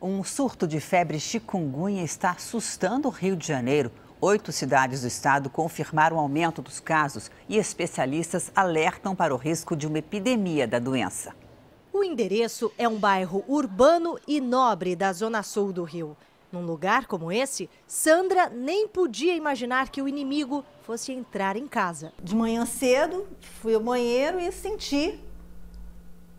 Um surto de febre chikungunya está assustando o Rio de Janeiro. Oito cidades do estado confirmaram o aumento dos casos e especialistas alertam para o risco de uma epidemia da doença. O endereço é um bairro urbano e nobre da zona sul do Rio. Num lugar como esse, Sandra nem podia imaginar que o inimigo fosse entrar em casa. De manhã cedo, fui ao banheiro e senti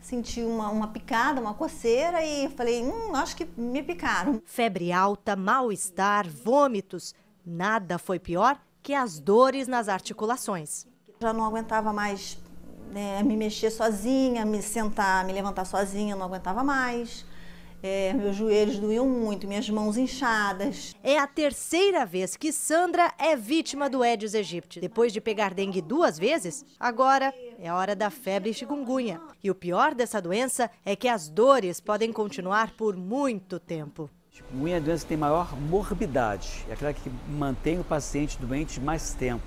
senti uma, uma picada, uma coceira e falei, hum, acho que me picaram. Febre alta, mal-estar, vômitos. Nada foi pior que as dores nas articulações. Já não aguentava mais né, me mexer sozinha, me sentar, me levantar sozinha, não aguentava mais. É, meus joelhos doíam muito, minhas mãos inchadas. É a terceira vez que Sandra é vítima do Aedes aegypti. Depois de pegar dengue duas vezes, agora é a hora da febre chikungunya. E o pior dessa doença é que as dores podem continuar por muito tempo. Chikungunya é a doença que tem maior morbidade, é aquela que mantém o paciente doente mais tempo.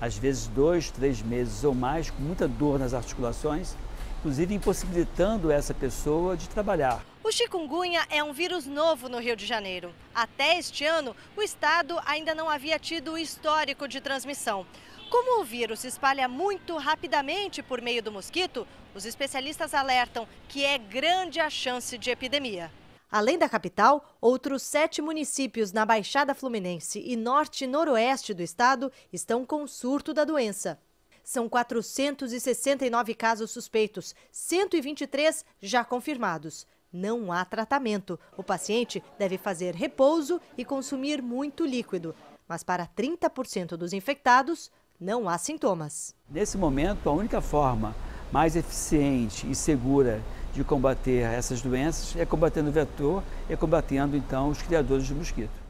Às vezes dois, três meses ou mais, com muita dor nas articulações inclusive impossibilitando essa pessoa de trabalhar. O chikungunya é um vírus novo no Rio de Janeiro. Até este ano, o estado ainda não havia tido histórico de transmissão. Como o vírus se espalha muito rapidamente por meio do mosquito, os especialistas alertam que é grande a chance de epidemia. Além da capital, outros sete municípios na Baixada Fluminense e norte e noroeste do estado estão com surto da doença. São 469 casos suspeitos, 123 já confirmados. Não há tratamento. O paciente deve fazer repouso e consumir muito líquido. Mas para 30% dos infectados, não há sintomas. Nesse momento, a única forma mais eficiente e segura de combater essas doenças é combatendo o vetor e é combatendo então os criadores de mosquito.